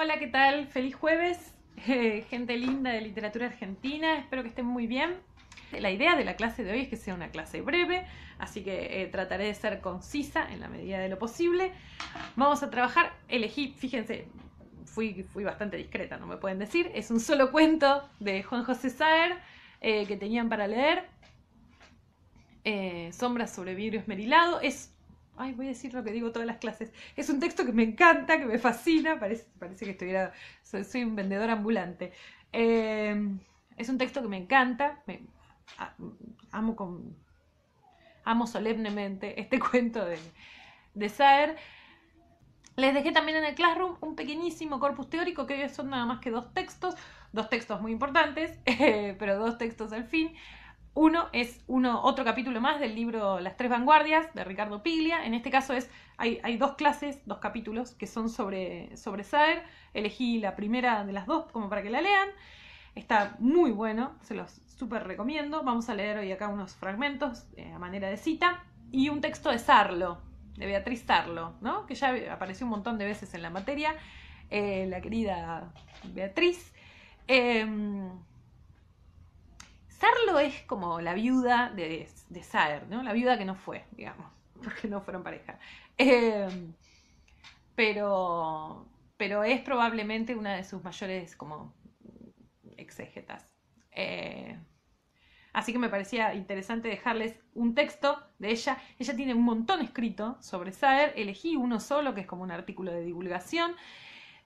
Hola, ¿qué tal? Feliz jueves, gente linda de literatura argentina, espero que estén muy bien. La idea de la clase de hoy es que sea una clase breve, así que eh, trataré de ser concisa en la medida de lo posible. Vamos a trabajar, elegí, fíjense, fui, bastante discreta, no me pueden decir, es un solo cuento de Juan José Saer eh, que tenían para leer. Eh, Sombras sobre vidrio esmerilado, es ay, voy a decir lo que digo todas las clases. Es un texto que me encanta, que me fascina, parece, que estuviera, soy, un vendedor ambulante. Em, es un texto que me encanta, amo, solemnemente este cuento de, de Saer. Les dejé también en el Classroom un pequeñísimo corpus teórico que hoy son nada más que dos textos, dos textos muy importantes, eh, pero dos textos al fin. Uno es uno, otro capítulo más del libro Las tres vanguardias de Ricardo Piglia. En este caso es, hay, dos clases, dos capítulos que son sobre, sobre Saer. Elegí la primera de las dos como para que la lean. Está muy bueno, se los súper recomiendo. Vamos a leer hoy acá unos fragmentos eh, a manera de cita. Y un texto de Sarlo, de Beatriz Sarlo, ¿no? que ya apareció un montón de veces en la materia, eh, la querida Beatriz. Em, Sarlo es como la viuda de, de Saer, ¿no? La viuda que no fue, digamos, porque no fueron pareja. Em, pero, pero es probablemente una de sus mayores como exégetas. Eh, así que me parecía interesante dejarles un texto de ella. Ella tiene un montón escrito sobre Saer, elegí uno solo que es como un artículo de divulgación.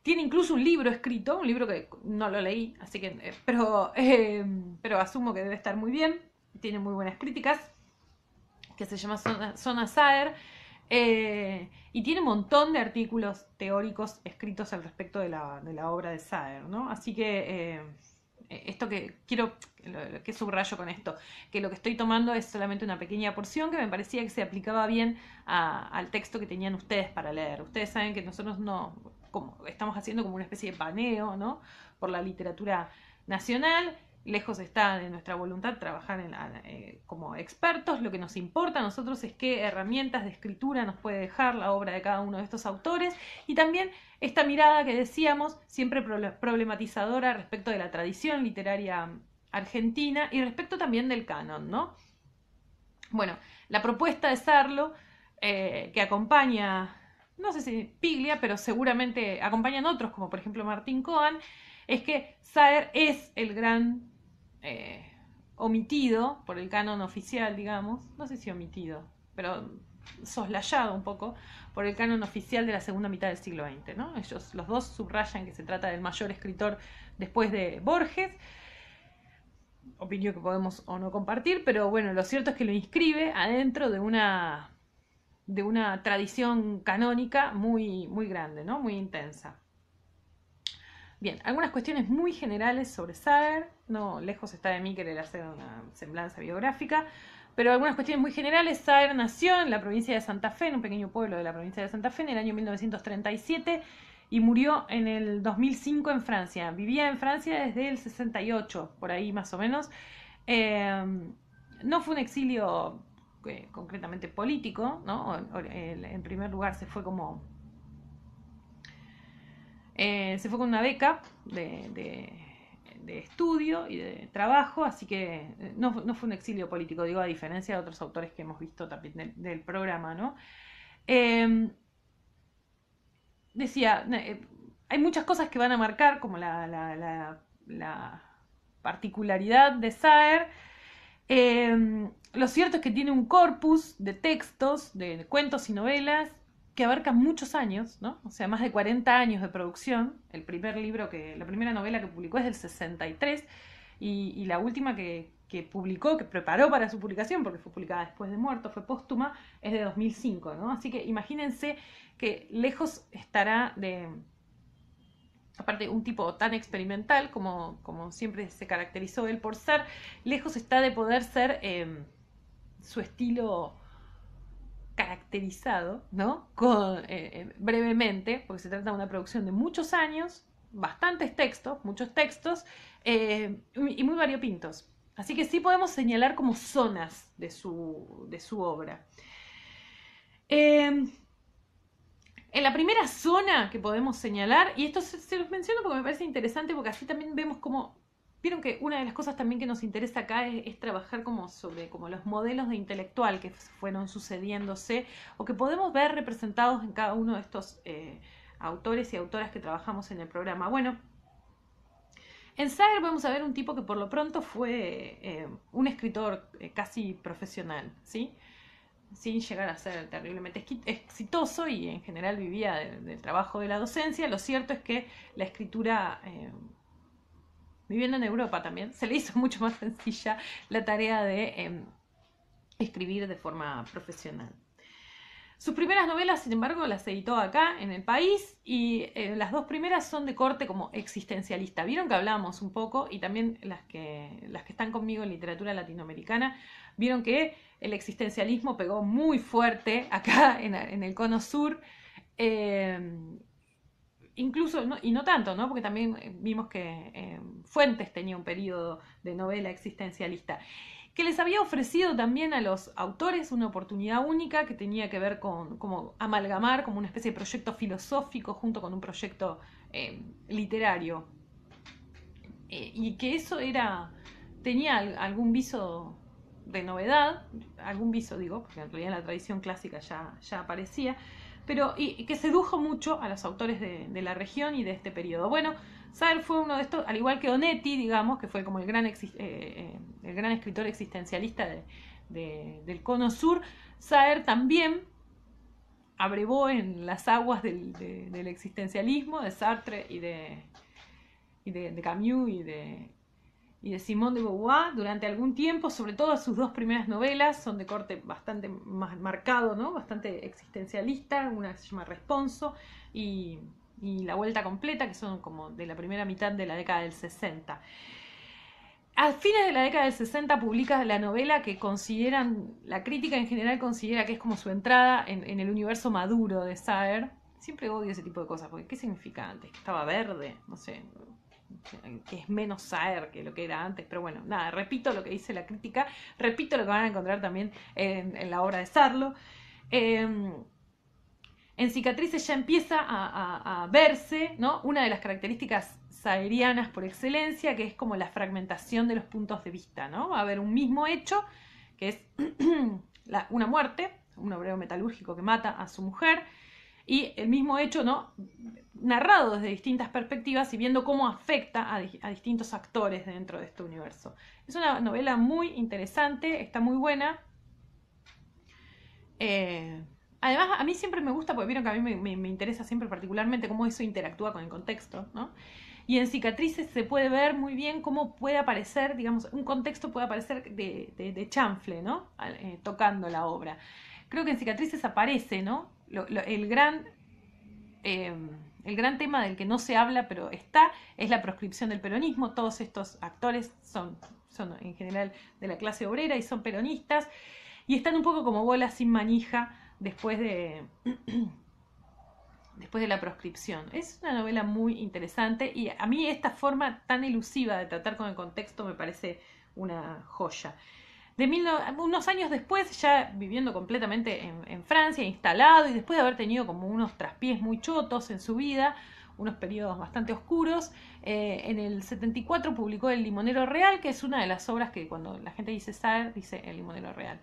Tiene incluso un libro escrito, un libro que no lo leí, así que, eh, pero, eh, pero asumo que debe estar muy bien. Tiene muy buenas críticas, que se llama Zona, Saer. Eh, y tiene un montón de artículos teóricos escritos al respecto de la, obra de Saer, ¿no? Así que esto que quiero, que subrayo con esto, que lo que estoy tomando es solamente una pequeña porción que me parecía que se aplicaba bien al texto que tenían ustedes para leer. Ustedes saben que nosotros no, estamos haciendo como una especie de paneo, Por la literatura nacional. Lejos está de nuestra voluntad trabajar eh, como expertos. Lo que nos importa a nosotros es qué herramientas de escritura nos puede dejar la obra de cada uno de estos autores y también esta mirada que decíamos, siempre problematizadora respecto de la tradición literaria argentina y respecto también del canon, Bueno, la propuesta de Sarlo, eh, que acompaña no sé si Piglia, pero seguramente acompañan otros, como por ejemplo Martín Cohen, es que Saer es el gran eh, omitido por el canon oficial, digamos, no sé si omitido, pero soslayado un poco por el canon oficial de la segunda mitad del siglo XX. ¿no? Ellos los dos subrayan que se trata del mayor escritor después de Borges, opinión que podemos o no compartir, pero bueno, lo cierto es que lo inscribe adentro de una de una tradición canónica muy, muy grande, ¿no? muy intensa. Bien, algunas cuestiones muy generales sobre Saer, no lejos está de mí querer hacer una semblanza biográfica, pero algunas cuestiones muy generales. Saer nació en la provincia de Santa Fe, en un pequeño pueblo de la provincia de Santa Fe, en el año 1937 y murió en el 2005 en Francia. Vivía en Francia desde el 68, por ahí más o menos. Eh, no fue un exilio concretamente político, ¿no? en primer lugar se fue como... Eh, se fue con una beca de, estudio y de trabajo, así que eh, no, fue un exilio político, digo, a diferencia de otros autores que hemos visto también del, programa, ¿no? Em, decía, eh, hay muchas cosas que van a marcar, como la, la particularidad de Saer, Em, lo cierto es que tiene un corpus de textos, de, cuentos y novelas, que abarca muchos años, ¿no? O sea, más de 40 años de producción. El primer libro que, la primera novela que publicó es del 63 y, la última que, que publicó, que preparó para su publicación, porque fue publicada después de muerto, fue póstuma, es de 2005, ¿no? Así que imagínense que lejos estará de, aparte un tipo tan experimental como, como siempre se caracterizó él por ser, lejos está de poder ser em, su estilo caracterizado, ¿no? Con, eh, em, brevemente, porque se trata de una producción de muchos años, bastantes textos, muchos textos, em, y muy variopintos. Así que sí podemos señalar como zonas de su, de su obra. En la primera zona que podemos señalar, y esto se, los menciono porque me parece interesante, porque así también vemos cómo, vieron que una de las cosas también que nos interesa acá es, trabajar como sobre como los modelos de intelectual que fueron sucediéndose o que podemos ver representados en cada uno de estos eh, autores y autoras que trabajamos en el programa. Bueno, en Sager vamos a ver un tipo que por lo pronto fue eh, un escritor eh, casi profesional, ¿sí? sin llegar a ser terriblemente exitoso y en general vivía del, trabajo de la docencia, lo cierto es que la escritura, eh, viviendo en Europa también, se le hizo mucho más sencilla la tarea de em, escribir de forma profesional. Sus primeras novelas, sin embargo, las editó acá en el país y eh, las dos primeras son de corte como existencialista. Vieron que hablábamos un poco y también las que, las que están conmigo en literatura latinoamericana, vieron que el existencialismo pegó muy fuerte acá en, el cono sur. Eh, incluso, y no tanto, porque también eh, vimos que eh, Fuentes tenía un periodo de novela existencialista, que les había ofrecido también a los autores una oportunidad única que tenía que ver con como amalgamar como una especie de proyecto filosófico junto con un proyecto literario. y que eso era tenía algún viso de novedad, algún viso digo, porque en realidad la tradición clásica ya, aparecía, pero y, que sedujo mucho a los autores de, la región y de este periodo. Bueno, Saer fue uno de estos, al igual que Onetti, digamos, que fue como el gran, eh, eh, el gran escritor existencialista del Cono Sur, Saer también abrevó en las aguas del, existencialismo de Sartre y de, y de, de Camus y de, y de Simone de Beauvoir durante algún tiempo, sobre todo sus dos primeras novelas, son de corte bastante más marcado, ¿no? bastante existencialista, una que se llama Responso y, La Vuelta Completa, que son como de la primera mitad de la década del 60. A fines de la década del 60 publica la novela que consideran, la crítica en general considera que es como su entrada en, el universo maduro de Saer. Siempre odio ese tipo de cosas, porque ¿qué significa antes? estaba verde? No sé, que es menos SAER que lo que era antes, pero bueno, nada, repito lo que dice la crítica, repito lo que van a encontrar también en, la obra de Sarlo. Em, en cicatrices ya empieza a, verse ¿no? una de las características saerianas por excelencia, que es como la fragmentación de los puntos de vista. ¿no? Va a haber un mismo hecho, que es una muerte, un obrero metalúrgico que mata a su mujer, y el mismo hecho, ¿no? narrado desde distintas perspectivas y viendo cómo afecta a, distintos actores dentro de este universo. Es una novela muy interesante, está muy buena. Eh, además, a mí siempre me gusta, porque vieron que a mí me, interesa siempre particularmente cómo eso interactúa con el contexto, ¿no? Y en cicatrices se puede ver muy bien cómo puede aparecer, digamos, un contexto puede aparecer de, chanfle, ¿no? Eh, tocando la obra. Creo que en cicatrices aparece, ¿no? el gran eh, el gran tema del que no se habla, pero está, es la proscripción del peronismo. Todos estos actores son, son en general de la clase obrera y son peronistas y están un poco como bolas sin manija después de, después de la proscripción. Es una novela muy interesante y a mí esta forma tan elusiva de tratar con el contexto me parece una joya de unos años después, ya viviendo completamente en, Francia, instalado y después de haber tenido como unos traspiés muy chotos en su vida, unos periodos bastante oscuros, eh, en el 74 publicó El Limonero Real, que es una de las obras que cuando la gente dice Saer, dice El Limonero Real.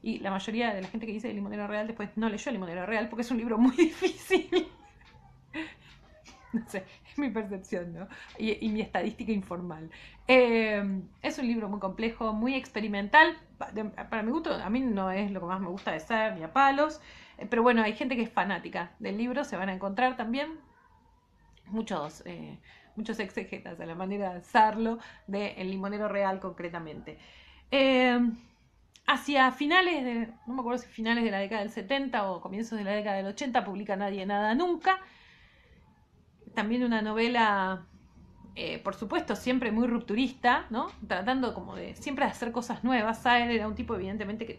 Y la mayoría de la gente que dice El Limonero Real después no leyó El Limonero Real porque es un libro muy difícil. no sé, mi percepción, ¿no? Y, mi estadística informal. Em, es un libro muy complejo, muy experimental. Para mi gusto, a mí no es lo que más me gusta de ser, ni a palos. Eh, pero bueno, hay gente que es fanática del libro, se van a encontrar también muchos, eh, muchos exegetas a la manera de usarlo de El limonero real concretamente. Em, hacia finales de, no me acuerdo si finales de la década del 70 o comienzos de la década del 80, publica Nadie Nada Nunca, también una novela, eh, por supuesto, siempre muy rupturista, ¿no? Tratando como de siempre de hacer cosas nuevas. él era un tipo, evidentemente, que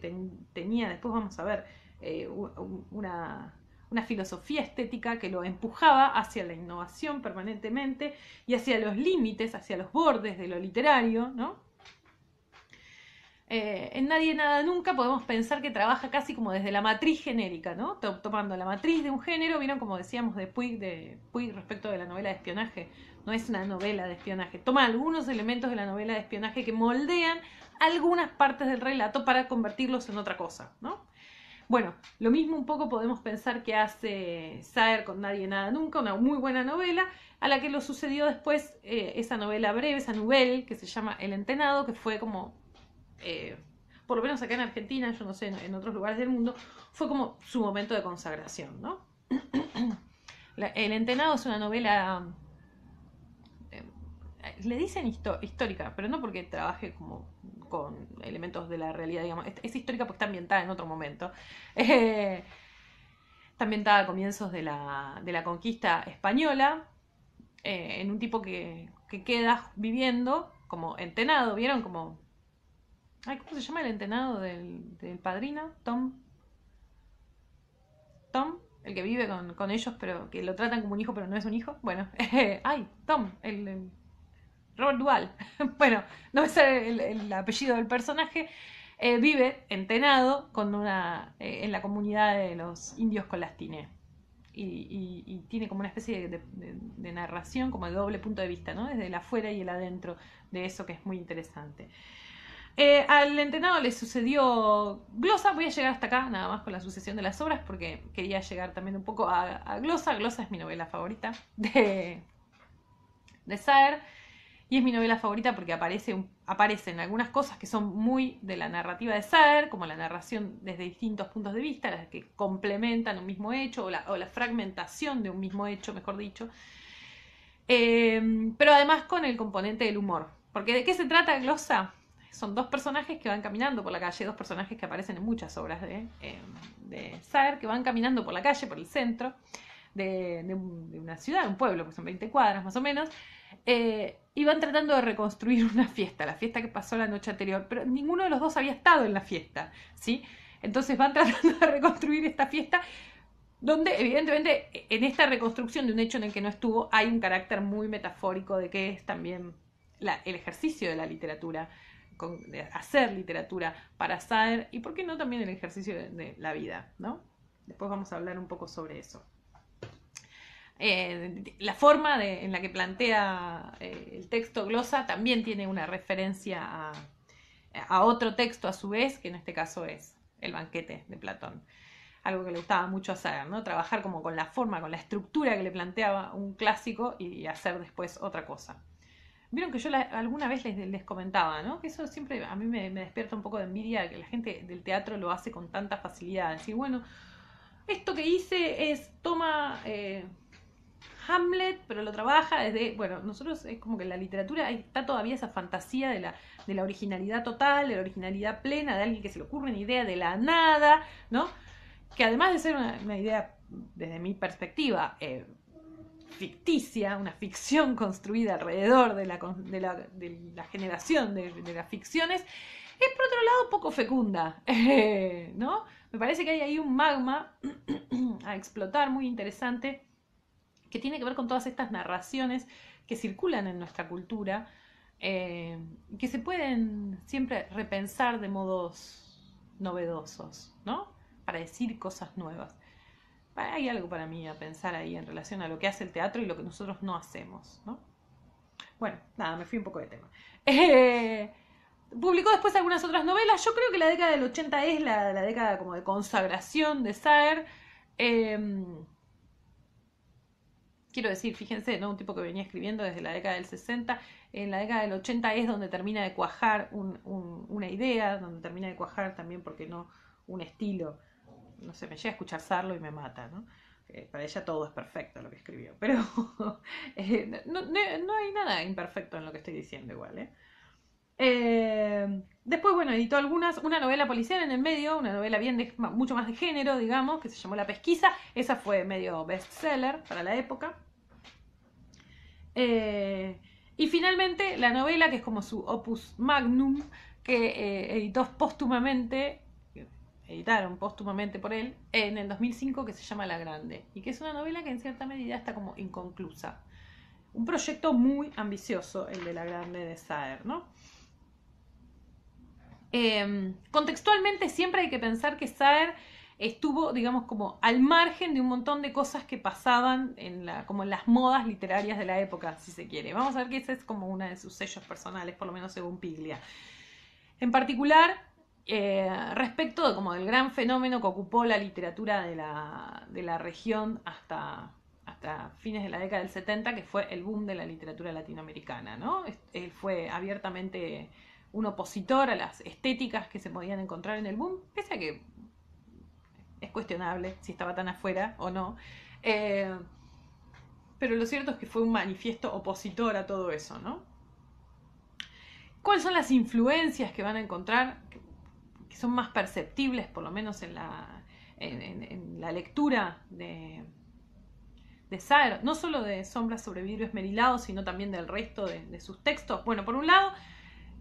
tenía, después vamos a ver, eh, una, una filosofía estética que lo empujaba hacia la innovación permanentemente y hacia los límites, hacia los bordes de lo literario, ¿no? Eh, en Nadie Nada Nunca podemos pensar que trabaja casi como desde la matriz genérica, ¿no? Tomando la matriz de un género, vieron como decíamos de Puig, de Puig respecto de la novela de espionaje, no es una novela de espionaje, toma algunos elementos de la novela de espionaje que moldean algunas partes del relato para convertirlos en otra cosa, ¿no? Bueno, lo mismo un poco podemos pensar que hace Saer con Nadie Nada Nunca, una muy buena novela, a la que lo sucedió después eh, esa novela breve, esa novela que se llama El Entenado, que fue como eh, por lo menos acá en Argentina, yo no sé, en, otros lugares del mundo, fue como su momento de consagración, ¿no? el Entenado es una novela, eh, le dicen histórica, pero no porque trabaje como con elementos de la realidad, digamos, es, histórica porque está ambientada en otro momento. Eh, está ambientada a comienzos de la, conquista española, en un tipo que, que queda viviendo como entenado, ¿vieron? Como ¿Cómo se llama el entrenado del, padrino? Tom. Tom, el que vive con, ellos, pero que lo tratan como un hijo, pero no es un hijo. Bueno, ay, Tom, el, Robert Dual. bueno, no es el, apellido del personaje. Eh, vive entenado eh, en la comunidad de los indios con Y, y, y tiene como una especie de, narración, como el doble punto de vista, ¿no? desde el afuera y el adentro de eso que es muy interesante. Eh, al entrenado le sucedió Glosa. Voy a llegar hasta acá, nada más con la sucesión de las obras, porque quería llegar también un poco a, Glosa. Glosa es mi novela favorita de, de Saer. Y es mi novela favorita porque aparece, aparecen algunas cosas que son muy de la narrativa de Saer, como la narración desde distintos puntos de vista, las que complementan un mismo hecho, o la, fragmentación de un mismo hecho, mejor dicho. Eh, pero además con el componente del humor. Porque ¿de qué se trata Glosa? son dos personajes que van caminando por la calle, dos personajes que aparecen en muchas obras de, eh, Saer, que van caminando por la calle, por el centro de, una ciudad, de una ciudad, un pueblo, que pues son 20 cuadras más o menos, eh, y van tratando de reconstruir una fiesta, la fiesta que pasó la noche anterior, pero ninguno de los dos había estado en la fiesta, ¿sí? Entonces van tratando de reconstruir esta fiesta, donde evidentemente en esta reconstrucción de un hecho en el que no estuvo hay un carácter muy metafórico de que es también el ejercicio de la literatura hacer literatura para saber y por qué no también el ejercicio de, la vida, ¿no? Después vamos a hablar un poco sobre eso. Eh, la forma en la que plantea eh, el texto glosa también tiene una referencia a, otro texto a su vez, que en este caso es el banquete de Platón. Algo que le gustaba mucho hacer, ¿no? Trabajar como con la forma, con la estructura que le planteaba un clásico y hacer después otra cosa. Vieron que yo alguna vez les, comentaba, ¿no? Que eso siempre a mí me, despierta un poco de envidia que la gente del teatro lo hace con tanta facilidad. Decir, bueno, esto que hice es toma eh, Hamlet, pero lo trabaja desde. Bueno, nosotros es como que la literatura está todavía esa fantasía de la, de la originalidad total, de la originalidad plena, de alguien que se le ocurre una idea de la nada, ¿no? Que además de ser una, idea, desde mi perspectiva, eh, ficticia, una ficción construida alrededor de la, de la, generación de, las ficciones, es por otro lado poco fecunda, ¿no? Me parece que hay ahí un magma a explotar muy interesante que tiene que ver con todas estas narraciones que circulan en nuestra cultura, eh, que se pueden siempre repensar de modos novedosos, ¿no? Para decir cosas nuevas hay algo para mí a pensar ahí en relación a lo que hace el teatro y lo que nosotros no hacemos, ¿no? Bueno, nada, me fui un poco de tema. Eh, publicó después algunas otras novelas. Yo creo que la década del 80 es la, la década como de consagración de Saer. Em, quiero decir, fíjense, ¿no? Un tipo que venía escribiendo desde la década del 60. En la década del 80 es donde termina de cuajar una idea, donde termina de cuajar también, porque no? Un estilo no sé, me llega a escuchar Sarlo y me mata, ¿no? Eh, para ella todo es perfecto lo que escribió, pero eh, no, hay nada imperfecto en lo que estoy diciendo igual, ¿eh? ¿eh? después, bueno, editó algunas, una novela policial en el medio, una novela bien mucho más de género, digamos, que se llamó La Pesquisa. Esa fue medio bestseller para la época. y finalmente, la novela, que es como su opus magnum, que editó póstumamente editaron póstumamente por él en el 2005 que se llama La Grande y que es una novela que en cierta medida está como inconclusa. Un proyecto muy ambicioso el de La Grande de Saer, ¿no? Em, contextualmente siempre hay que pensar que Saer estuvo, digamos, como al margen de un montón de cosas que pasaban en la, como en las modas literarias de la época, si se quiere. Vamos a ver que ese es como una de sus sellos personales, por lo menos según Piglia. En particular, eh, respecto como del gran fenómeno que ocupó la literatura de la, región hasta, hasta fines de la década del 70, que fue el boom de la literatura latinoamericana, ¿no? Él eh, fue abiertamente un opositor a las estéticas que se podían encontrar en el boom, pese a que es cuestionable si estaba tan afuera o no. Eh, pero lo cierto es que fue un manifiesto opositor a todo eso, ¿Cuáles son las influencias que van a encontrar? son más perceptibles, por lo menos en la, en, la lectura de, de Saer, no solo de Sombras sobre vidrio esmerilado, sino también del resto de, sus textos. Bueno, por un lado,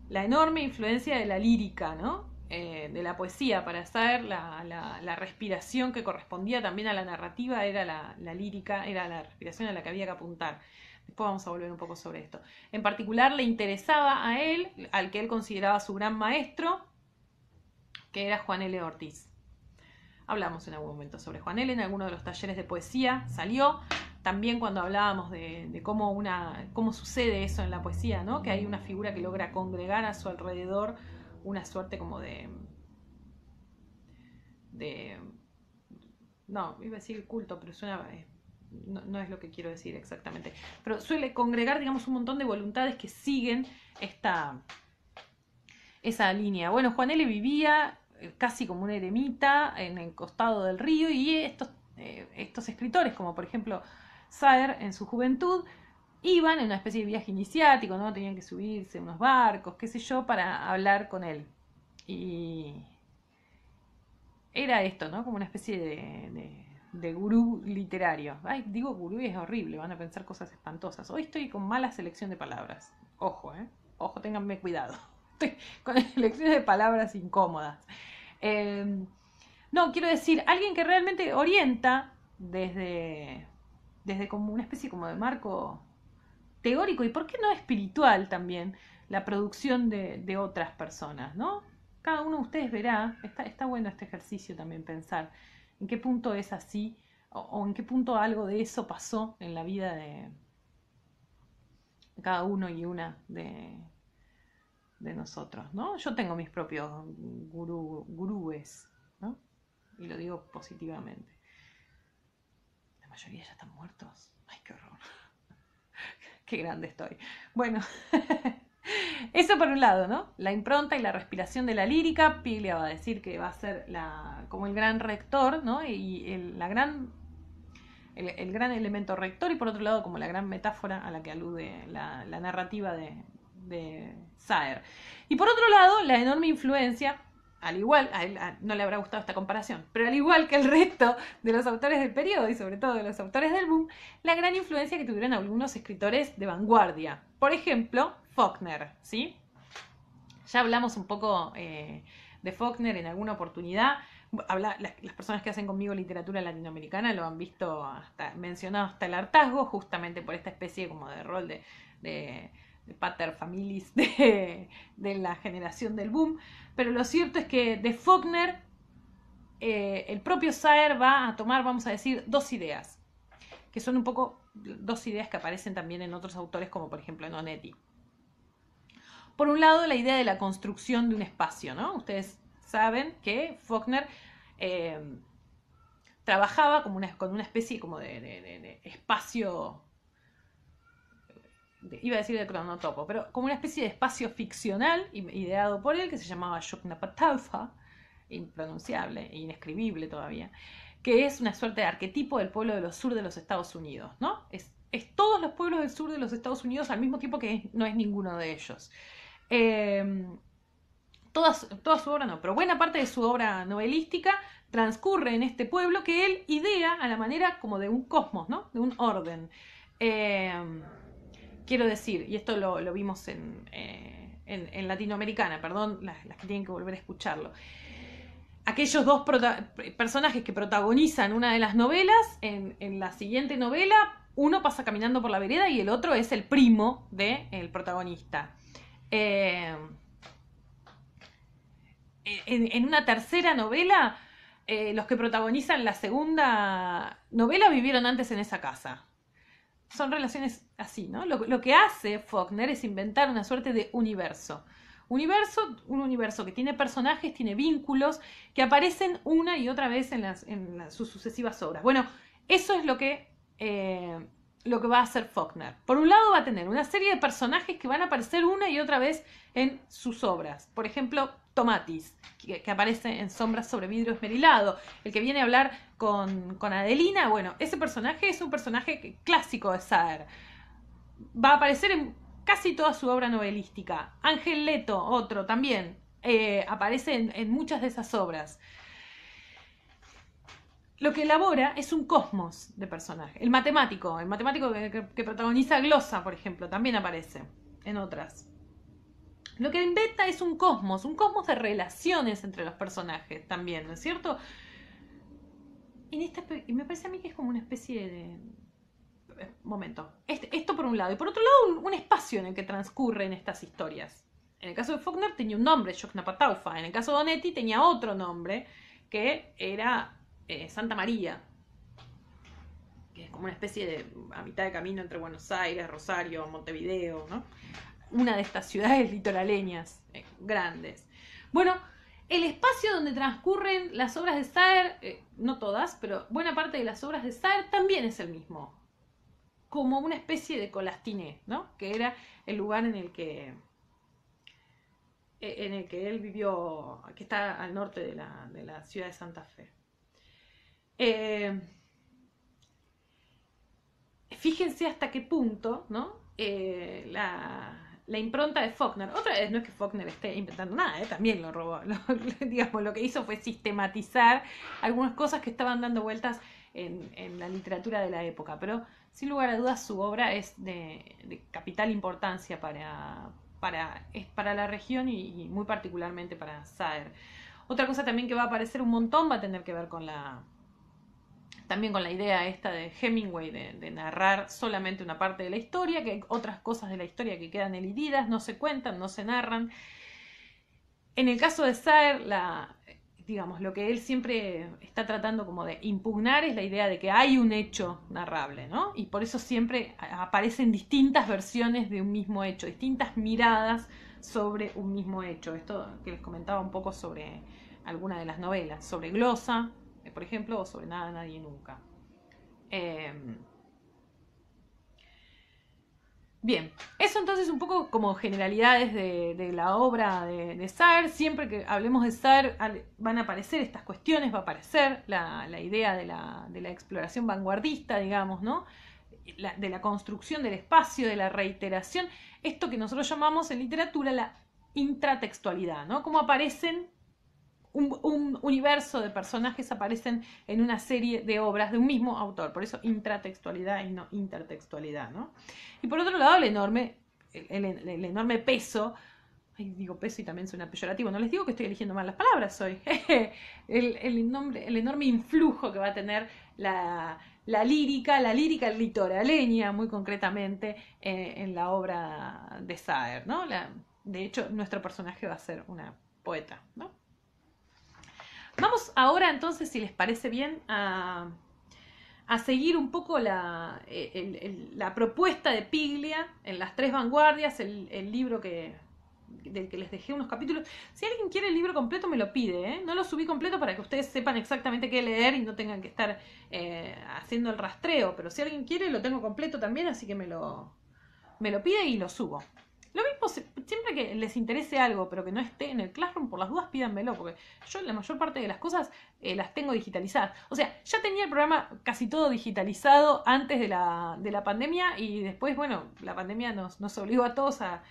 la enorme influencia de la lírica, ¿no? Eh, de la poesía para Saer, la, respiración que correspondía también a la narrativa era la, la lírica, era la respiración a la que había que apuntar. Después vamos a volver un poco sobre esto. En particular le interesaba a él, al que él consideraba su gran maestro, que era Juan L. Ortiz. Hablamos en algún momento sobre Juan L. en alguno de los talleres de poesía, salió. También cuando hablábamos de, cómo, una, cómo sucede eso en la poesía, ¿no? que hay una figura que logra congregar a su alrededor una suerte como de, de no, iba a decir culto, pero suena, eh, no, es lo que quiero decir exactamente, pero suele congregar, digamos, un montón de voluntades que siguen esta, esa línea. Bueno, Juan L. vivía eh, casi como un eremita en el costado del río y estos, eh, estos escritores, como por ejemplo Saer en su juventud, iban en una especie de viaje iniciático, ¿no? Tenían que subirse unos barcos, qué sé yo, para hablar con él. Y era esto, ¿no? Como una especie de, de, gurú literario. Ay, digo gurú y es horrible, van a pensar cosas espantosas. Hoy estoy con mala selección de palabras. Ojo, ¿eh? Ojo, ténganme cuidado. Estoy con selección de palabras incómodas. Em, no, quiero decir, alguien que realmente orienta desde, desde como una especie como de marco teórico y por qué no espiritual también la producción de, otras personas, ¿no? Cada uno de ustedes verá, está, bueno este ejercicio también pensar en qué punto es así o, en qué punto algo de eso pasó en la vida de cada uno y una de, de nosotros, ¿no? Yo tengo mis propios gurúes, ¿no? Y lo digo positivamente. La mayoría ya están muertos. Ay, qué horror. qué grande estoy. Bueno, eso por un lado, ¿no? La impronta y la respiración de la lírica. Piglia va a decir que va a ser la, como el gran rector, ¿no? Y el, la gran, el, gran elemento rector y por otro lado como la gran metáfora a la que alude la narrativa de, de Saer. Y por otro lado, la enorme influencia, al igual, no le habrá gustado esta comparación, pero al igual que el resto de los autores del periodo y sobre todo de los autores del boom, la gran influencia que tuvieron algunos escritores de vanguardia. Por ejemplo, Faulkner, ¿sí? Ya hablamos un poco eh, de Faulkner en alguna oportunidad. las, personas que hacen conmigo literatura latinoamericana lo han visto hasta, mencionado hasta el hartazgo, justamente por esta especie como de rol de de familias de, de, la generación del boom, pero lo cierto es que de Faulkner eh, el propio Saer va a tomar, vamos a decir, dos ideas, que son un poco dos ideas que aparecen también en otros autores, como por ejemplo en Onetti. Por un lado, la idea de la construcción de un espacio, ¿no? Ustedes saben que Faulkner eh, trabajaba como una, con una especie como de espacio iba a decir de cronotopo, pero como una especie de espacio ficcional ideado por él que se llamaba Shuknapataufa, impronunciable e inescribible todavía, que es una suerte de arquetipo del pueblo de los sur de los Estados Unidos, ¿no? Es, es todos los pueblos del sur de los Estados Unidos al mismo tiempo que no es ninguno de ellos. Em, toda, su obra no, pero buena parte de su obra novelística transcurre en este pueblo que él idea a la manera como de un cosmos, ¿no? De un orden. Em, Quiero decir, y esto lo, vimos eh, en, Latinoamericana, perdón, las, que tienen que volver a escucharlo. Aquellos dos personajes que protagonizan una de las novelas, en, la siguiente novela, uno pasa caminando por la vereda y el otro es el primo del protagonista. Eh, eh, en, una tercera novela, los que protagonizan la segunda novela vivieron antes en esa casa. Son relaciones así, ¿no? Lo, que hace Faulkner es inventar una suerte de universo. Universo, un universo que tiene personajes, tiene vínculos, que aparecen una y otra vez en, sus sucesivas obras. Bueno, eso es lo que, eh, lo que va a hacer Faulkner. Por un lado va a tener una serie de personajes que van a aparecer una y otra vez en sus obras. Por ejemplo, Tomatis, que, aparece en Sombras sobre vidrio esmerilado, el que viene a hablar con, con Adelina. Bueno, ese personaje es un personaje clásico de Saer va a aparecer en casi toda su obra novelística. Ángel Leto, otro también, eh, aparece en, muchas de esas obras. Lo que elabora es un cosmos de personajes. El matemático, el matemático que, protagoniza Glossa, por ejemplo, también aparece en otras. Lo que inventa es un cosmos, un cosmos de relaciones entre los personajes también, ¿no es cierto? En esta, me parece a mí que es como una especie de, momento. Este, esto por un lado. Y por otro lado, un, espacio en el que transcurren estas historias. En el caso de Faulkner tenía un nombre, Yoknapataufa. En el caso de Donetti tenía otro nombre, que era eh, Santa María. Que es como una especie de. a mitad de camino entre Buenos Aires, Rosario, Montevideo, Una de estas ciudades litoraleñas eh, grandes. Bueno, el espacio donde transcurren las obras de Saer, eh, no todas, pero buena parte de las obras de Saer también es el mismo como una especie de colastiné, ¿no? Que era el lugar en el que e, en el que él vivió, que está al norte de la, ciudad de Santa Fe. Eh, fíjense hasta qué punto, ¿no? Eh, la, impronta de Faulkner. Otra vez, no es que Faulkner esté inventando nada, ¿eh? también lo robó. Lo, digamos, lo que hizo fue sistematizar algunas cosas que estaban dando vueltas en, en la literatura de la época. Pero sin lugar a dudas, su obra es de, capital importancia para, para, la región y, muy particularmente para Saer. Otra cosa también que va a aparecer un montón va a tener que ver con la también con la idea esta de Hemingway de, narrar solamente una parte de la historia, que hay otras cosas de la historia que quedan elididas, no se cuentan, no se narran. En el caso de Saer, la, digamos, lo que él siempre está tratando como de impugnar es la idea de que hay un hecho narrable, ¿no? Y por eso siempre aparecen distintas versiones de un mismo hecho, distintas miradas sobre un mismo hecho. Esto que les comentaba un poco sobre alguna de las novelas, sobre Glosa, eh, por ejemplo, o sobre Nada, Nadie, Nunca. Eh, Bien, eso entonces un poco como generalidades de, la obra de, de Siempre que hablemos de Saer van a aparecer estas cuestiones, va a aparecer la, idea de la, exploración vanguardista, digamos, ¿no? de la construcción del espacio, de la reiteración, esto que nosotros llamamos en literatura la intratextualidad, ¿no? Cómo aparecen un, universo de personajes aparecen en una serie de obras de un mismo autor. Por eso intratextualidad y no intertextualidad, ¿no? Y por otro lado, el enorme, el, enorme peso. Ay, digo peso y también suena peyorativo. No les digo que estoy eligiendo mal las palabras hoy. el, el, enorme influjo que va a tener la, la lírica, la lírica litoraleña, muy concretamente, eh, en la obra de Saer, ¿no? de hecho, nuestro personaje va a ser una poeta, ¿no? Vamos ahora entonces, si les parece bien, a, seguir un poco eh, la, propuesta de Piglia en Las Tres Vanguardias, el, libro que del que les dejé unos capítulos. Si alguien quiere el libro completo, me lo pide. ¿eh? No lo subí completo para que ustedes sepan exactamente qué leer y no tengan que estar eh, haciendo el rastreo. Pero si alguien quiere, lo tengo completo también, así que me lo, me lo pide y lo subo. Lo mismo, siempre que les interese algo, pero que no esté en el Classroom, por las dudas pídanmelo, porque yo la mayor parte de las cosas eh, las tengo digitalizadas. O sea, ya tenía el programa casi todo digitalizado antes de la, pandemia y después, bueno, la pandemia nos, nos obligó a todos a,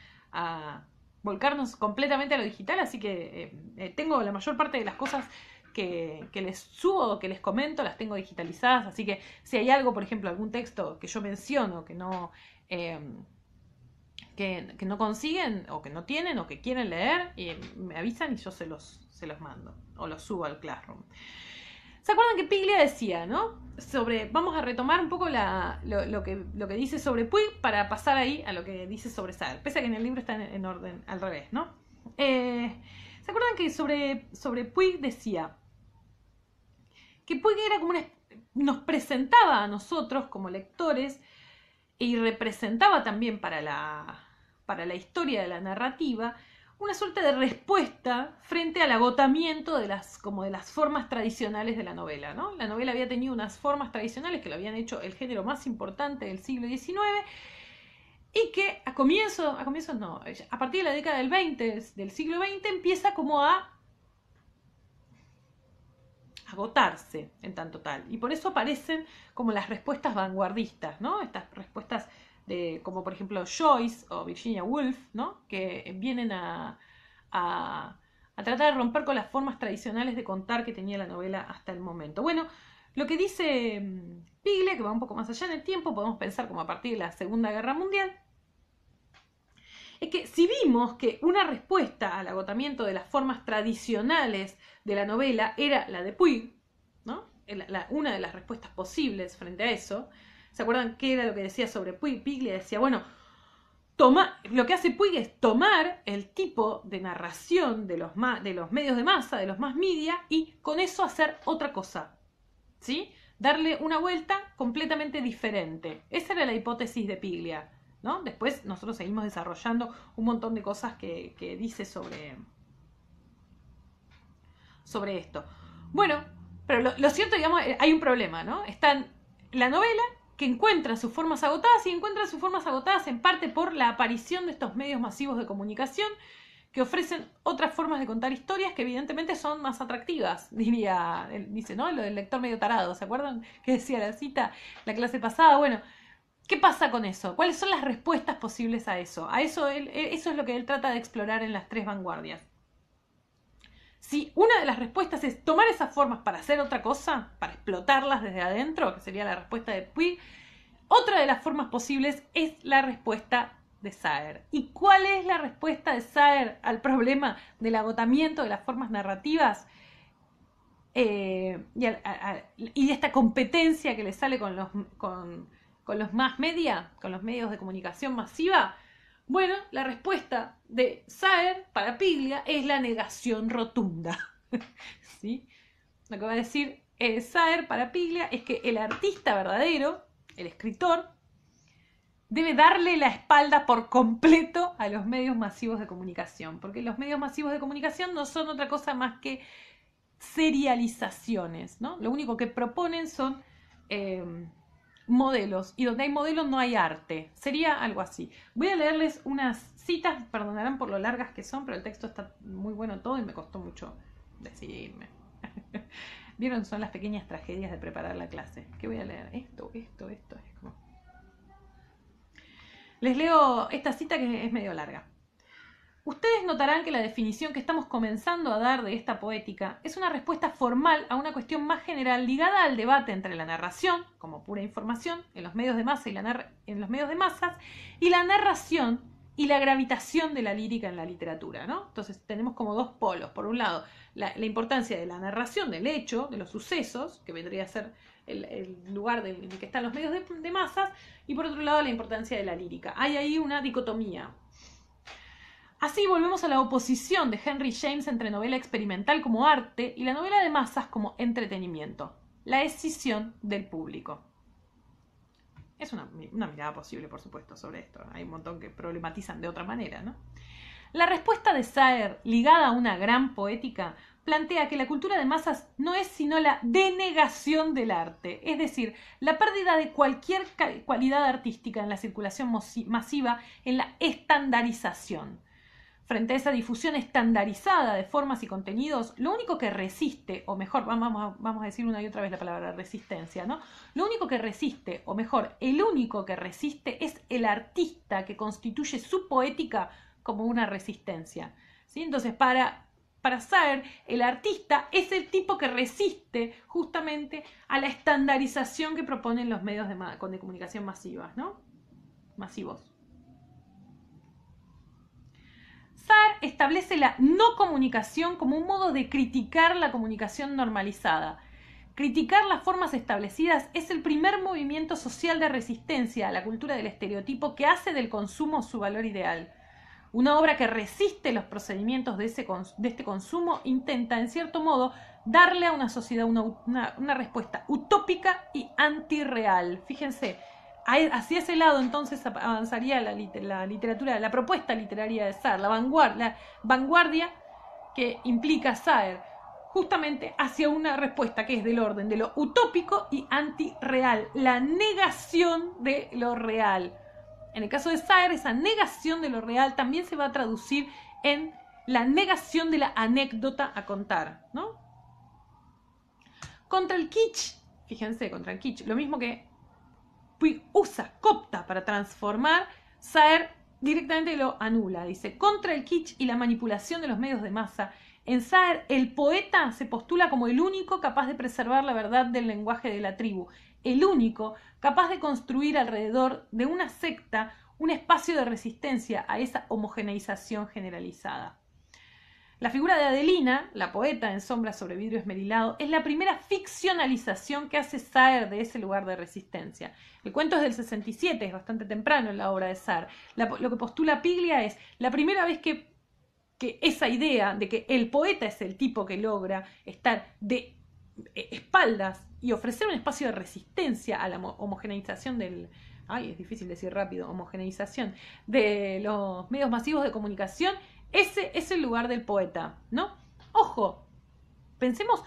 volcarnos completamente a lo digital, así que eh, eh, tengo la mayor parte de las cosas que, les subo, que les comento, las tengo digitalizadas, así que si hay algo, por ejemplo, algún texto que yo menciono que no que, no consiguen o que no tienen o que quieren leer, y me avisan y yo se los, se los mando o los subo al Classroom. ¿Se acuerdan que Piglia decía, no? Sobre, vamos a retomar un poco lo, que, lo que dice sobre Puig para pasar ahí a lo que dice sobre Sal, pese a que en el libro está en, orden al revés, ¿no? Eh, ¿Se acuerdan que sobre, sobre Puig decía que Puig era como una, nos presentaba a nosotros como lectores y representaba también para la, para la historia de la narrativa, una suerte de respuesta frente al agotamiento de las, como de las formas tradicionales de la novela. ¿no? La novela había tenido unas formas tradicionales que lo habían hecho el género más importante del siglo XIX y que a comienzos, a comienzos no, a partir de la década del 20, del siglo XX, empieza como a agotarse en tanto tal. Y por eso aparecen como las respuestas vanguardistas, ¿no? Estas respuestas como por ejemplo Joyce o Virginia Woolf, ¿no? que vienen a, a, tratar de romper con las formas tradicionales de contar que tenía la novela hasta el momento. Bueno, lo que dice mm, Pigle, que va un poco más allá en el tiempo, podemos pensar como a partir de la Segunda Guerra Mundial, es que si vimos que una respuesta al agotamiento de las formas tradicionales de la novela era la de Puig, ¿no? una de las respuestas posibles frente a eso, ¿Se acuerdan qué era lo que decía sobre Puig? Piglia decía, bueno, toma, lo que hace Puig es tomar el tipo de narración de los, de los medios de masa, de los más media, y con eso hacer otra cosa, ¿sí? Darle una vuelta completamente diferente. Esa era la hipótesis de Piglia, ¿no? Después nosotros seguimos desarrollando un montón de cosas que, dice sobre, sobre esto. Bueno, pero lo, lo, cierto, digamos, eh, hay un problema, ¿no? Están la novela que encuentra sus formas agotadas y encuentra sus formas agotadas en parte por la aparición de estos medios masivos de comunicación que ofrecen otras formas de contar historias que evidentemente son más atractivas, diría, él dice, ¿no? Lo del lector medio tarado, ¿se acuerdan? Que decía la cita la clase pasada. Bueno, ¿qué pasa con eso? ¿Cuáles son las respuestas posibles a eso? A eso, e, eso es lo que él trata de explorar en las tres vanguardias. Si una de las respuestas es tomar esas formas para hacer otra cosa, para explotarlas desde adentro, que sería la respuesta de Pui, otra de las formas posibles es la respuesta de Saer. ¿Y cuál es la respuesta de Saer al problema del agotamiento de las formas narrativas eh, y, de esta competencia que le sale con los, con los más media, con los medios de comunicación masiva? Bueno, la respuesta de Saer para Piglia es la negación rotunda. ¿Sí? Lo que va a decir eh, Saer para Piglia es que el artista verdadero, el escritor, debe darle la espalda por completo a los medios masivos de comunicación, porque los medios masivos de comunicación no son otra cosa más que serializaciones, ¿no? Lo único que proponen son eh, modelos y donde hay modelos no hay arte. Sería algo así. Voy a leerles unas citas, perdonarán por lo largas que son, pero el texto está muy bueno todo y me costó mucho decidirme. Vieron, son las pequeñas tragedias de preparar la clase. ¿Qué voy a leer? Esto, esto, esto. Es Les leo esta cita que es medio larga. Ustedes notarán que la definición que estamos comenzando a dar de esta poética es una respuesta formal a una cuestión más general ligada al debate entre la narración, como pura información, en los medios de, masa y la en los medios de masas, y la narración y la gravitación de la lírica en la literatura. ¿no? Entonces tenemos como dos polos. Por un lado, la, importancia de la narración, del hecho, de los sucesos, que vendría a ser el, lugar en que están los medios de masas, y por otro lado, la importancia de la lírica. Hay ahí una dicotomía, Así volvemos a la oposición de Henry James entre novela experimental como arte y la novela de masas como entretenimiento, la escisión del público. Es una, una, mirada posible, por supuesto, sobre esto. Hay un montón que problematizan de otra manera, ¿no? La respuesta de Saer, ligada a una gran poética, plantea que la cultura de masas no es sino la denegación del arte, es decir, la pérdida de cualquier cualidad artística en la circulación masiva, en la estandarización frente a esa difusión estandarizada de formas y contenidos, lo único que resiste, o mejor, vamos a, vamos a decir una y otra vez la palabra resistencia, ¿no? Lo único que resiste, o mejor, el único que resiste es el artista que constituye su poética como una resistencia. ¿sí? Entonces, para, para saber, el artista es el tipo que resiste justamente a la estandarización que proponen los medios de, comunicación masivas, ¿no? Masivos. SAR establece la no comunicación como un modo de criticar la comunicación normalizada. Criticar las formas establecidas es el primer movimiento social de resistencia a la cultura del estereotipo que hace del consumo su valor ideal. Una obra que resiste los procedimientos de, este consumo intenta, en cierto modo, darle a una sociedad una, una respuesta utópica y antirreal. Fíjense, hacia ese lado entonces avanzaría la, literatura, la propuesta literaria de Saer, la vanguardia, que implica Saer, justamente hacia una respuesta que es del orden de lo utópico y antirreal, la negación de lo real. En el caso de Saer, esa negación de lo real también se va a traducir en la negación de la anécdota a contar, ¿no? Contra el kitsch, fíjense, contra el kitsch, lo mismo que usa, copta para transformar, Saer directamente lo anula. Dice, contra el kitsch y la manipulación de los medios de masa, en Saer el poeta se postula como el único capaz de preservar la verdad del lenguaje de la tribu, el único capaz de construir alrededor de una secta un espacio de resistencia a esa homogeneización generalizada. La figura de Adelina, la poeta en sombra sobre vidrio esmerilado, es la primera ficcionalización que hace Saer de ese lugar de resistencia. El cuento es del 67, es bastante temprano en la obra de Saer. lo que postula Piglia es la primera vez que, esa idea de que el poeta es el tipo que logra estar de e, espaldas y ofrecer un espacio de resistencia a la homogeneización del... es difícil decir rápido, homogeneización de los medios masivos de comunicación ese es el lugar del poeta, ¿no? Ojo, pensemos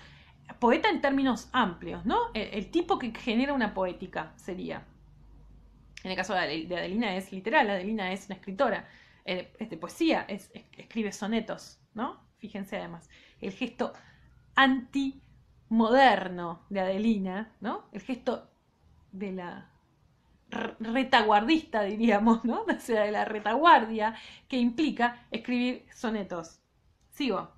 poeta en términos amplios, ¿no? E, el, tipo que genera una poética sería. En el caso de Adelina es literal, Adelina es una escritora eh, es de poesía, escribe sonetos, ¿no? Fíjense además, el gesto antimoderno de Adelina, ¿no? El gesto de la retaguardista, diríamos, ¿no? O sea, de la retaguardia que implica escribir sonetos. Sigo.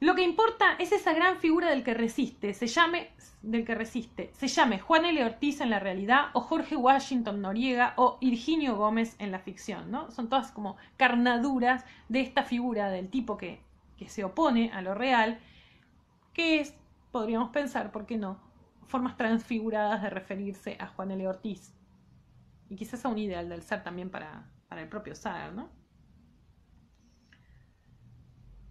Lo que importa es esa gran figura del que resiste, se llame, del que resiste, se llame Juan L. Ortiz en la realidad, o Jorge Washington Noriega, o Virginio Gómez en la ficción, ¿no? Son todas como carnaduras de esta figura del tipo que, que se opone a lo real, que es, podríamos pensar, ¿por qué no?, formas transfiguradas de referirse a Juan L. Ortiz. Y quizás a un ideal del ser también para, el propio Sager, ¿no?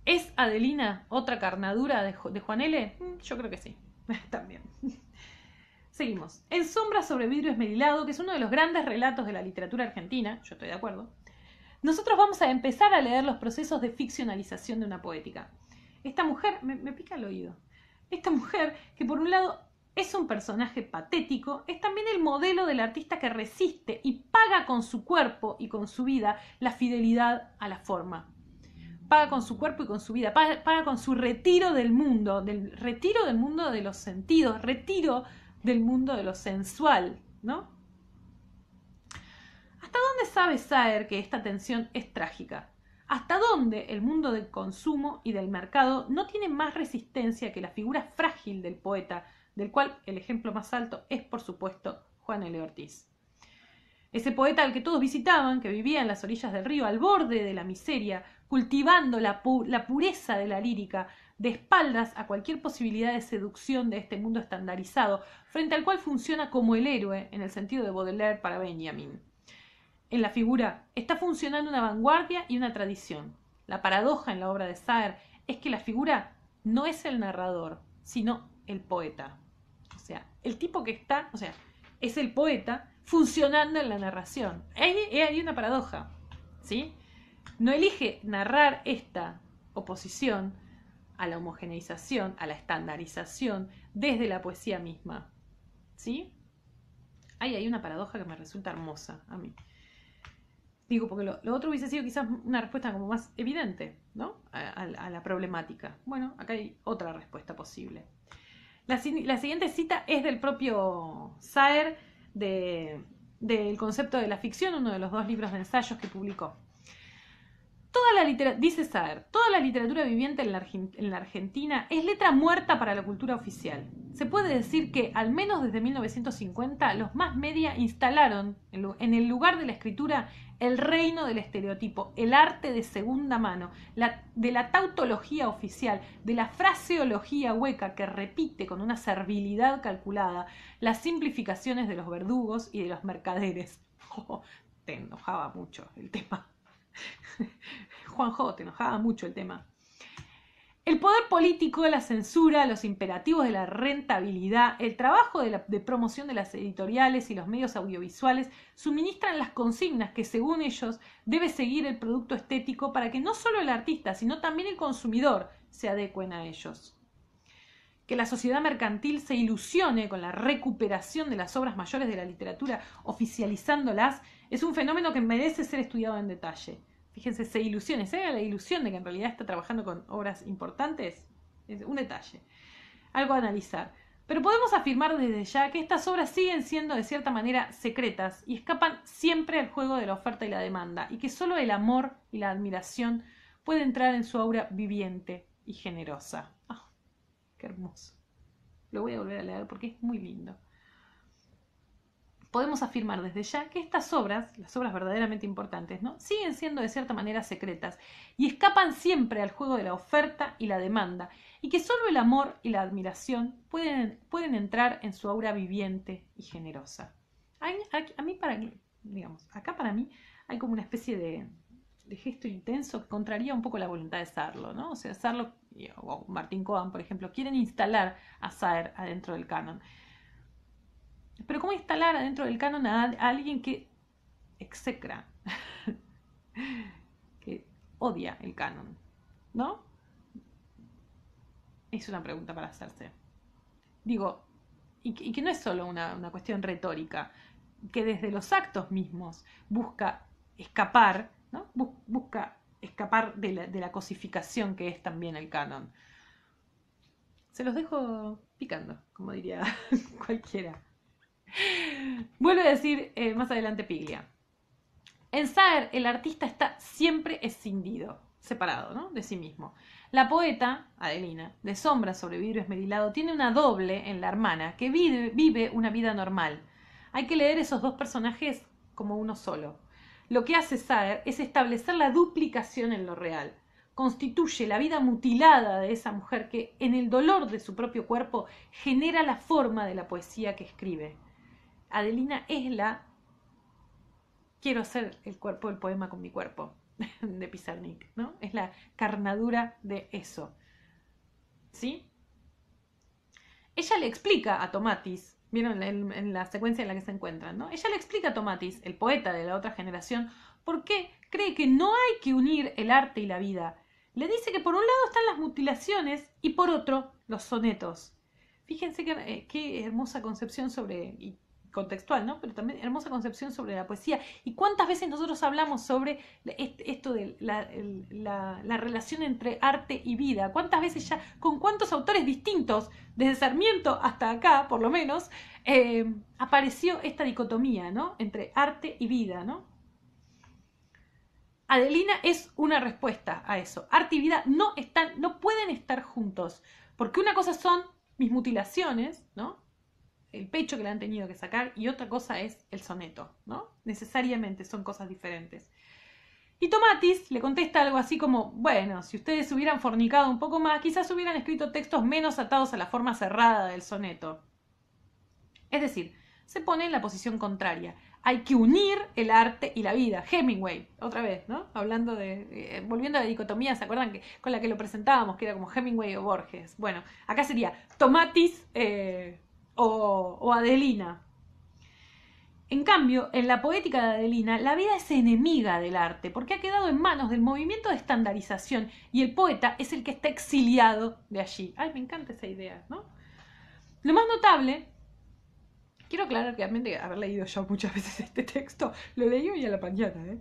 ¿Es Adelina otra carnadura de, Juan L? Mm, yo creo que sí, también. Seguimos. En Sombra sobre vidrio esmerilado, que es uno de los grandes relatos de la literatura argentina, yo estoy de acuerdo, nosotros vamos a empezar a leer los procesos de ficcionalización de una poética. Esta mujer, me pica el oído, esta mujer que por un lado es un personaje patético, es también el modelo del artista que resiste y paga con su cuerpo y con su vida la fidelidad a la forma. Paga con su cuerpo y con su vida, paga, con su retiro del mundo, del retiro del mundo de los sentidos, retiro del mundo de lo sensual, ¿no? ¿Hasta dónde sabe Saer que esta tensión es trágica? ¿Hasta dónde el mundo del consumo y del mercado no tiene más resistencia que la figura frágil del poeta del cual el ejemplo más alto es, por supuesto, Juan L. Ortiz. Ese poeta al que todos visitaban, que vivía en las orillas del río, al borde de la miseria, cultivando la, la pureza de la lírica, de espaldas a cualquier posibilidad de seducción de este mundo estandarizado, frente al cual funciona como el héroe, en el sentido de Baudelaire para Benjamin. En la figura está funcionando una vanguardia y una tradición. La paradoja en la obra de Saer es que la figura no es el narrador, sino el poeta. O sea, el tipo que está, o sea, es el poeta funcionando en la narración. Hay, hay una paradoja, ¿sí? No elige narrar esta oposición a la homogeneización, a la estandarización, desde la poesía misma, ¿sí? Ahí hay una paradoja que me resulta hermosa a mí. Digo, porque lo, otro hubiese sido quizás una respuesta como más evidente, ¿no? a la problemática. Bueno, acá hay otra respuesta posible. La, siguiente cita es del propio Saer del concepto de la ficción, uno de los dos libros de ensayos que publicó. Toda la dice Saer, toda la literatura viviente en la, en Argentina es letra muerta para la cultura oficial. Se puede decir que, al menos desde 1950, los más media instalaron en el lugar de la escritura el reino del estereotipo, el arte de segunda mano, de la tautología oficial, de la fraseología hueca que repite con una servilidad calculada las simplificaciones de los verdugos y de los mercaderes. te enojaba mucho el tema. Juanjo, te enojaba mucho el tema. El poder político, la censura, los imperativos de la rentabilidad, el trabajo de, de, promoción de las editoriales y los medios audiovisuales suministran las consignas que según ellos debe seguir el producto estético para que no solo el artista, sino también el consumidor se adecuen a ellos. Que la sociedad mercantil se ilusione con la recuperación de las obras mayores de la literatura oficializándolas es un fenómeno que merece ser estudiado en detalle Fíjense, se ilusione, se haga la ilusión de que en realidad está trabajando con obras importantes. Es un detalle, algo a analizar. Pero podemos afirmar desde ya que estas obras siguen siendo de cierta manera secretas y escapan siempre al juego de la oferta y la demanda, y que solo el amor y la admiración puede entrar en su aura viviente y generosa. Ah, ¡Qué hermoso! Lo voy a volver a leer porque es muy lindo podemos afirmar desde ya que estas obras, las obras verdaderamente importantes, ¿no? siguen siendo de cierta manera secretas y escapan siempre al juego de la oferta y la demanda, y que solo el amor y la admiración pueden, entrar en su aura viviente y generosa. mí, para, digamos, acá para mí hay como una especie de, gesto intenso que contraría un poco la voluntad de Sarlo, ¿no? O sea, Sarlo o Martín Cohen, por ejemplo, quieren instalar a Saer adentro del canon. Pero ¿cómo instalar adentro del canon a alguien que execra, que odia el canon? ¿No? Es una pregunta para hacerse. Digo, y que, no es solo una, cuestión retórica, que desde los actos mismos busca escapar, ¿no? busca escapar de la, cosificación que es también el canon. Se los dejo picando, como diría cualquiera. Vuelve a decir eh, más adelante Piglia. En Saer, el artista está siempre escindido, separado ¿no? de sí mismo. La poeta, Adelina, de sombra sobre vidrio esmerilado, tiene una doble en la hermana que vive, vive una vida normal. Hay que leer esos dos personajes como uno solo. Lo que hace Saer es establecer la duplicación en lo real. Constituye la vida mutilada de esa mujer que, en el dolor de su propio cuerpo, genera la forma de la poesía que escribe. Adelina es la quiero hacer el cuerpo, del poema con mi cuerpo, de Pizarnik, ¿no? Es la carnadura de eso. ¿Sí? Ella le explica a Tomatis, vieron en, la secuencia en la que se encuentran, ¿no? Ella le explica a Tomatis, el poeta de la otra generación, por qué cree que no hay que unir el arte y la vida. Le dice que por un lado están las mutilaciones y por otro los sonetos. Fíjense eh, qué, hermosa concepción sobre, contextual, ¿no? Pero también hermosa concepción sobre la poesía. ¿Y cuántas veces nosotros hablamos sobre esto de la, relación entre arte y vida? ¿Cuántas veces ya, con cuántos autores distintos, desde Sarmiento hasta acá, por lo menos, eh, apareció esta dicotomía, ¿no? Entre arte y vida, ¿no? Adelina es una respuesta a eso. Arte y vida no están, no pueden estar juntos, porque una cosa son mis mutilaciones, ¿no? el pecho que le han tenido que sacar y otra cosa es el soneto, ¿no? Necesariamente son cosas diferentes. Y Tomatis le contesta algo así como, bueno, si ustedes hubieran fornicado un poco más, quizás hubieran escrito textos menos atados a la forma cerrada del soneto. Es decir, se pone en la posición contraria. Hay que unir el arte y la vida. Hemingway, otra vez, ¿no? Hablando de. Eh, volviendo a la dicotomía, ¿se acuerdan que, con la que lo presentábamos, que era como Hemingway o Borges? Bueno, acá sería Tomatis, eh, o, Adelina. En cambio, en la poética de Adelina, la vida es enemiga del arte, porque ha quedado en manos del movimiento de estandarización y el poeta es el que está exiliado de allí. Ay, me encanta esa idea, ¿no? Lo más notable Quiero aclarar que realmente haber leído yo muchas veces este texto, lo leí hoy a la mañana, ¿eh?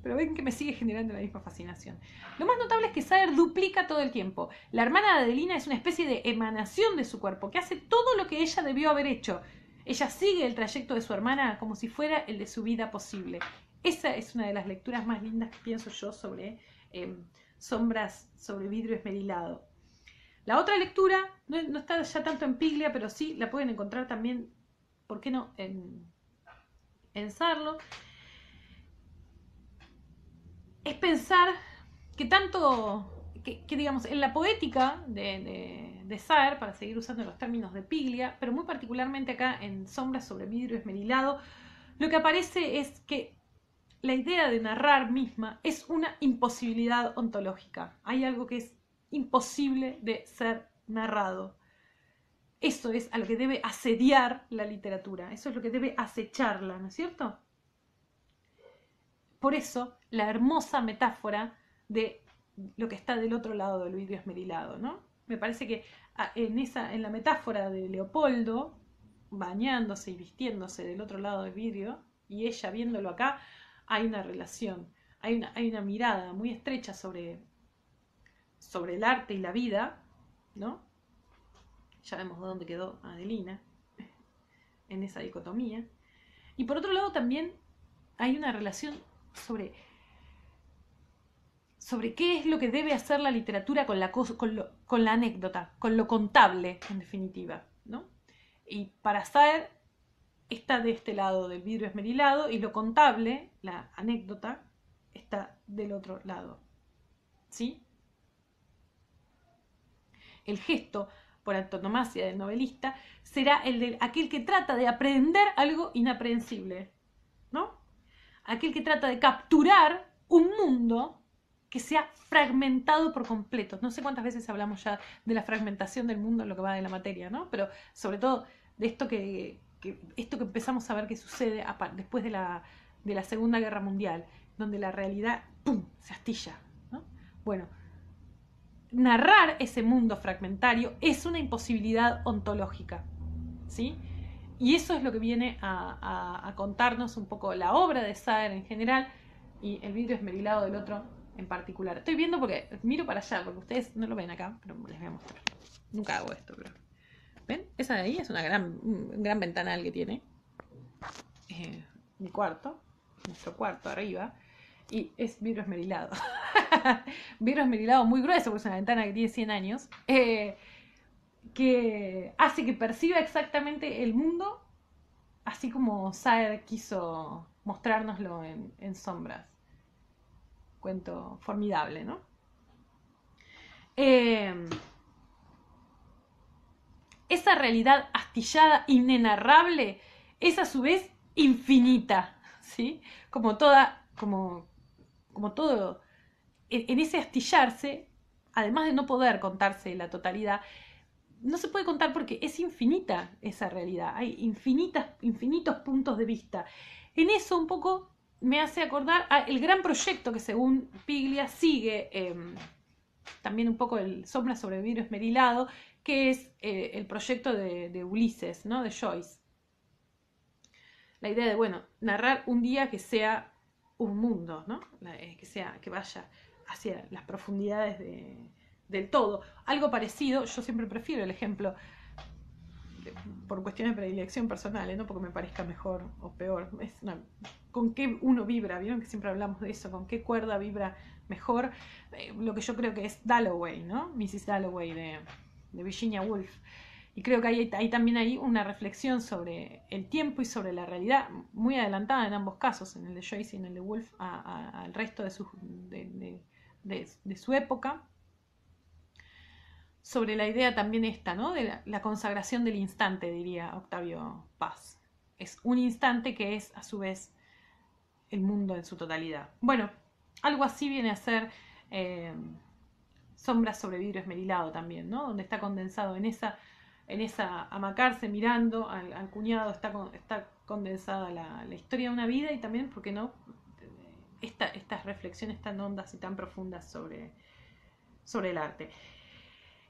pero ven que me sigue generando la misma fascinación. Lo más notable es que Saer duplica todo el tiempo. La hermana de Adelina es una especie de emanación de su cuerpo, que hace todo lo que ella debió haber hecho. Ella sigue el trayecto de su hermana como si fuera el de su vida posible. Esa es una de las lecturas más lindas que pienso yo sobre em, sombras sobre vidrio esmerilado. La otra lectura no, está ya tanto en Piglia, pero sí la pueden encontrar también ¿por qué no?, en pensarlo, es pensar que tanto, que, digamos, en la poética de, de, para seguir usando los términos de Piglia, pero muy particularmente acá en Sombras sobre vidrio esmerilado, lo que aparece es que la idea de narrar misma es una imposibilidad ontológica. Hay algo que es imposible de ser narrado. Eso es a lo que debe asediar la literatura, eso es lo que debe acecharla, ¿no es cierto? Por eso, la hermosa metáfora de lo que está del otro lado del vidrio esmerilado, ¿no? Me parece que ah, en, esa, en la metáfora de Leopoldo, bañándose y vistiéndose del otro lado del vidrio, y ella viéndolo acá, hay una relación, hay una, hay una mirada muy estrecha sobre, sobre el arte y la vida, ¿no? ya vemos dónde quedó Adelina en esa dicotomía. Y por otro lado también hay una relación sobre, sobre qué es lo que debe hacer la literatura con la, con, la anécdota, con lo contable, en definitiva. Y para saber está de este lado del vidrio esmerilado y lo contable, la anécdota, está del otro lado. ¿Sí? El gesto por antonomasia del novelista, será el de aquel que trata de aprender algo inaprehensible, ¿no? Aquel que trata de capturar un mundo que se ha fragmentado por completo. No sé cuántas veces hablamos ya de la fragmentación del mundo en lo que va de la materia, ¿no? Pero sobre todo de esto que, esto que empezamos a ver que sucede después de la, de la Segunda Guerra Mundial, donde la realidad ¡pum! se astilla. ¿no? Bueno, narrar ese mundo fragmentario es una imposibilidad ontológica. ¿sí? Y eso es lo que viene a, contarnos un poco la obra de Sader en general y el vidrio esmerilado del otro en particular. Estoy viendo porque miro para allá, porque ustedes no lo ven acá, pero les voy a mostrar. Nunca hago esto, pero. ¿Ven? Esa de ahí es una gran, gran ventanal que tiene. Eh, mi cuarto, nuestro cuarto arriba y es virus esmerilado. virus esmerilado muy grueso, porque es una ventana que tiene 100 años, eh, que hace que perciba exactamente el mundo así como Saer quiso mostrárnoslo en, sombras. Cuento formidable, ¿no? Em, esa realidad astillada, inenarrable, es a su vez infinita, ¿sí? Como toda, como, como todo, en, ese astillarse, además de no poder contarse la totalidad, no se puede contar porque es infinita esa realidad, hay infinitas, infinitos puntos de vista. En eso un poco me hace acordar el gran proyecto que según Piglia sigue em, también un poco el Sombra sobre el vidrio esmerilado, que es eh, el proyecto de, de, Ulises, ¿no? de Joyce. La idea de, bueno, narrar un día que sea un mundo, ¿no? Eh, que, sea, que vaya hacia las profundidades del todo. Algo parecido, yo siempre prefiero el ejemplo por cuestiones de predilección personal, no porque me parezca mejor o peor, con qué uno vibra, vieron que siempre hablamos de eso, con qué cuerda vibra mejor, eh, lo que yo creo que es Dalloway, ¿no? Mrs. Dalloway de, de Virginia Woolf. Y creo que ahí también ahí una reflexión sobre el tiempo y sobre la realidad, muy adelantada en ambos casos, en el de Joyce y en el de Wolf, al resto de su, época. Sobre la idea también esta, ¿no? De la, consagración del instante, diría Octavio Paz. Es un instante que es, a su vez, el mundo en su totalidad. Bueno, algo así viene a ser eh, Sombras sobre vidrio esmerilado también, ¿no? Donde está condensado en esa en esa amacarse mirando al, cuñado, está, está condensada la, historia de una vida y también, ¿por qué no? estas reflexiones tan hondas y tan profundas sobre, sobre el arte.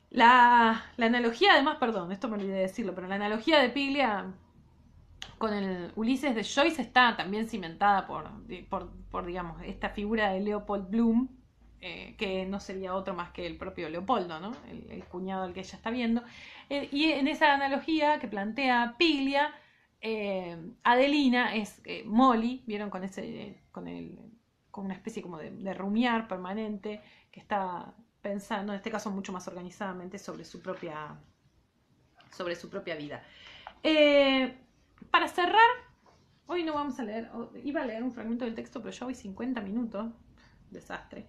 La, analogía, además, perdón, esto me olvidé de decirlo, pero la analogía de Piglia con el Ulises de Joyce está también cimentada por, por, por digamos, esta figura de Leopold Bloom, eh, que no sería otro más que el propio Leopoldo, el, cuñado al que ella está viendo. Eh, y en esa analogía que plantea Pilia, eh, Adelina es Molly, vieron con con una especie como de, de, rumiar permanente, que está pensando, en este caso mucho más organizadamente, sobre su propia, sobre su propia vida. para cerrar, hoy no vamos a leer, iba a leer un fragmento del texto, pero ya voy 50 minutos, desastre.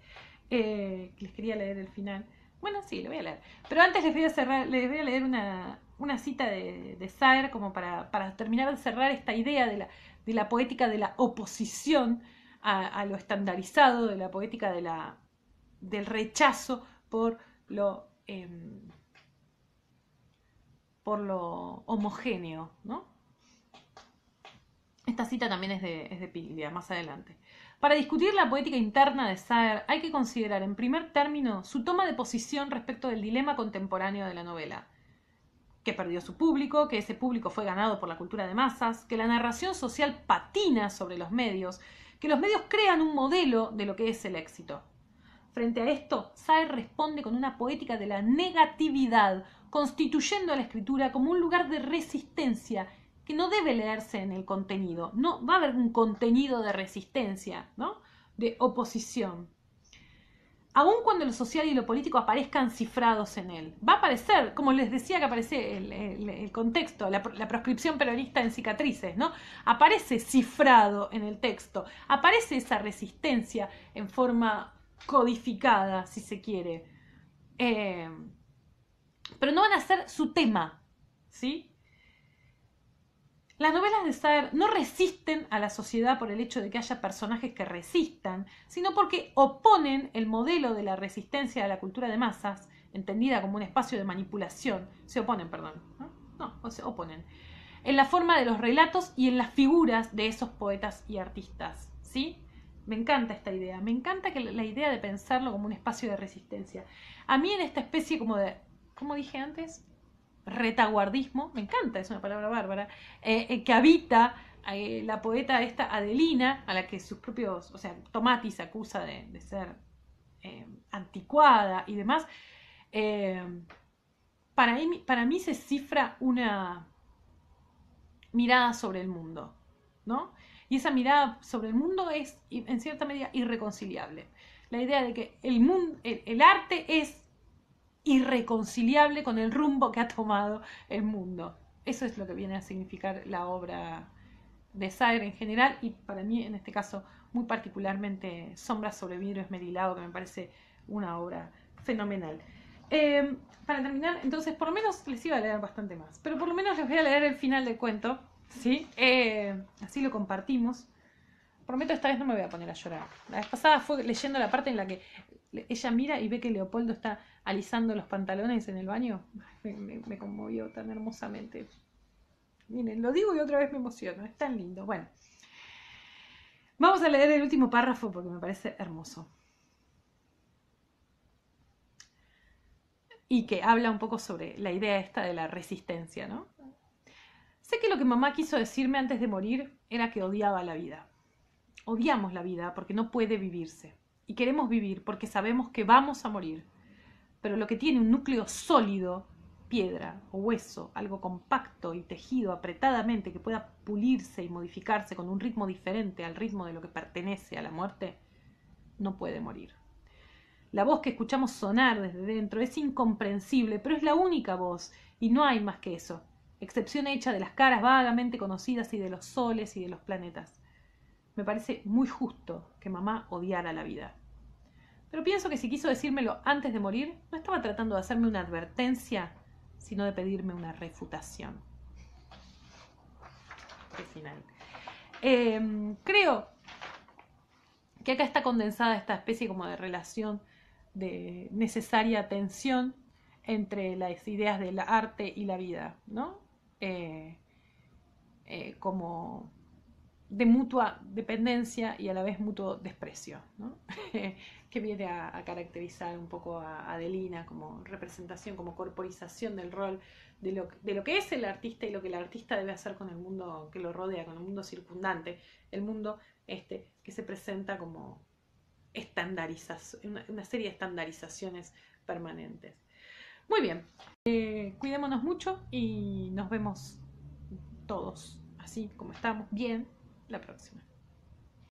Eh, les quería leer el final. Bueno, sí, lo voy a leer. Pero antes les voy a cerrar, les voy a leer una, cita de, de Saer como para, terminar de cerrar esta idea de la, poética de la oposición a, lo estandarizado, de la poética del rechazo por lo, em, por lo homogéneo, Esta cita también es de, es de más adelante. Para discutir la poética interna de Saer hay que considerar en primer término su toma de posición respecto del dilema contemporáneo de la novela, que perdió su público, que ese público fue ganado por la cultura de masas, que la narración social patina sobre los medios, que los medios crean un modelo de lo que es el éxito. Frente a esto, Saer responde con una poética de la negatividad, constituyendo a la escritura como un lugar de resistencia que no debe leerse en el contenido. No va a haber un contenido de resistencia, ¿no? de oposición. Aun cuando lo social y lo político aparezcan cifrados en él. Va a aparecer, como les decía que aparece el, contexto, la, proscripción peronista en cicatrices, ¿no? Aparece cifrado en el texto, aparece esa resistencia en forma codificada, si se quiere. Eh, pero no van a ser su tema, ¿sí? Las novelas de Saer no resisten a la sociedad por el hecho de que haya personajes que resistan, sino porque oponen el modelo de la resistencia a la cultura de masas, entendida como un espacio de manipulación. Se oponen, perdón. No, se oponen. En la forma de los relatos y en las figuras de esos poetas y artistas. ¿Sí? Me encanta esta idea. Me encanta que la idea de pensarlo como un espacio de resistencia. A mí en esta especie como de, como dije antes? retaguardismo, me encanta, es una palabra bárbara, eh, eh, que habita eh, la poeta esta Adelina, a la que sus propios, o sea, Tomatis acusa de, ser anticuada y demás, para, mí, para mí se cifra una mirada sobre el mundo, ¿no? Y esa mirada sobre el mundo es, en cierta medida, irreconciliable. La idea de que el, mundo, el arte es irreconciliable con el rumbo que ha tomado el mundo. Eso es lo que viene a significar la obra de Sager en general y para mí en este caso muy particularmente Sombras sobre vidrio esmerilado que me parece una obra fenomenal. Em, para terminar, entonces por lo menos les iba a leer bastante más, pero por lo menos les voy a leer el final del cuento, ¿sí? Eh, así lo compartimos. Prometo esta vez no me voy a poner a llorar. La vez pasada fue leyendo la parte en la que ella mira y ve que Leopoldo está alisando los pantalones en el baño, me, conmovió tan hermosamente. Miren, lo digo y otra vez me emociono, es tan lindo. Bueno, vamos a leer el último párrafo porque me parece hermoso. Y que habla un poco sobre la idea esta de la resistencia, ¿no? Sé que lo que mamá quiso decirme antes de morir era que odiaba la vida. Odiamos la vida porque no puede vivirse. Y queremos vivir porque sabemos que vamos a morir pero lo que tiene un núcleo sólido, piedra o hueso, algo compacto y tejido apretadamente que pueda pulirse y modificarse con un ritmo diferente al ritmo de lo que pertenece a la muerte, no puede morir. La voz que escuchamos sonar desde dentro es incomprensible, pero es la única voz, y no hay más que eso, excepción hecha de las caras vagamente conocidas y de los soles y de los planetas. Me parece muy justo que mamá odiara la vida. Pero pienso que si quiso decírmelo antes de morir, no estaba tratando de hacerme una advertencia, sino de pedirme una refutación. Em, creo que acá está condensada esta especie como de relación de necesaria tensión entre las ideas del arte y la vida, ¿no? Eh, eh, como de mutua dependencia y a la vez mutuo desprecio, ¿no? que viene a, caracterizar un poco a Adelina como representación, como corporización del rol de lo, de lo que es el artista y lo que el artista debe hacer con el mundo que lo rodea, con el mundo circundante, el mundo este, que se presenta como una, serie de estandarizaciones permanentes. Muy bien, eh, cuidémonos mucho y nos vemos todos así como estamos, bien, la próxima.